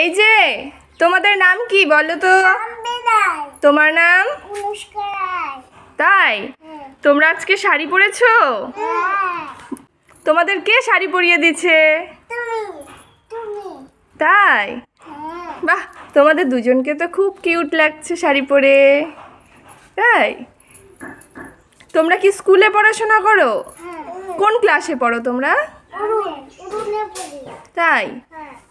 এই যে তোমাদের নাম কি বলো তো তোমার নাম তাই তোমরা আজকে শাড়ি পরেছো তোমাদের কে শাড়ি পরিয়ে দিচ্ছে তাই বাহ তোমাদের দুজনকে তো খুব কিউট লাগছে শাড়ি পরে তাই তোমরা কি স্কুলে পড়াশোনা করো কোন ক্লাসে পড়ো তোমরা তাই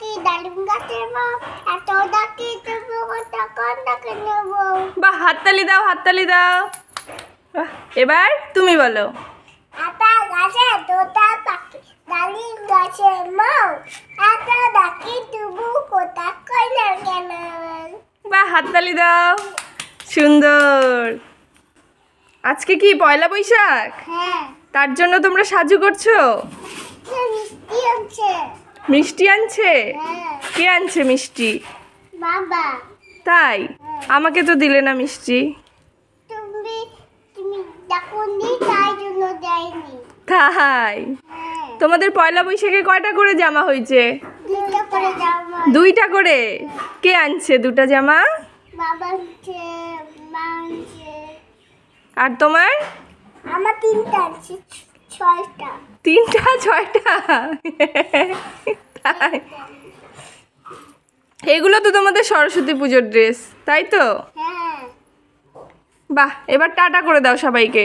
কি ডালিম গাছে এত ডাকি তুমি তখন ডাকে নেব বা হাততালি দাও হাততালি দাও এবার তুমি বলো আপা গাছে তোতা পাখি ডালিম গাছে মাও এত ডাকি তুমি কোথা কই না কেন বা হাততালি দাও সুন্দর আজকে কি পয়লা বৈশাখ হ্যাঁ তার জন্য তোমরা সাজু করছো মিষ্টি হচ্ছে মিষ্টি আনছে কে আনছে মিষ্টি বাবা তাই আমাকে তো দিলে না মিষ্টি তাই হ্যাঁ। তোমাদের পয়লা বৈশাখে কয়টা করে জামা হয়েছে দুইটা করে কে আনছে দুটা জামা আর তোমার আমার তিনটা আনছে তিনটা ছয়টা তাই এগুলো তো তোমাদের সরস্বতী পুজোর ড্রেস তাই তো হ্যাঁ। বাহ এবার টাটা করে দাও সবাইকে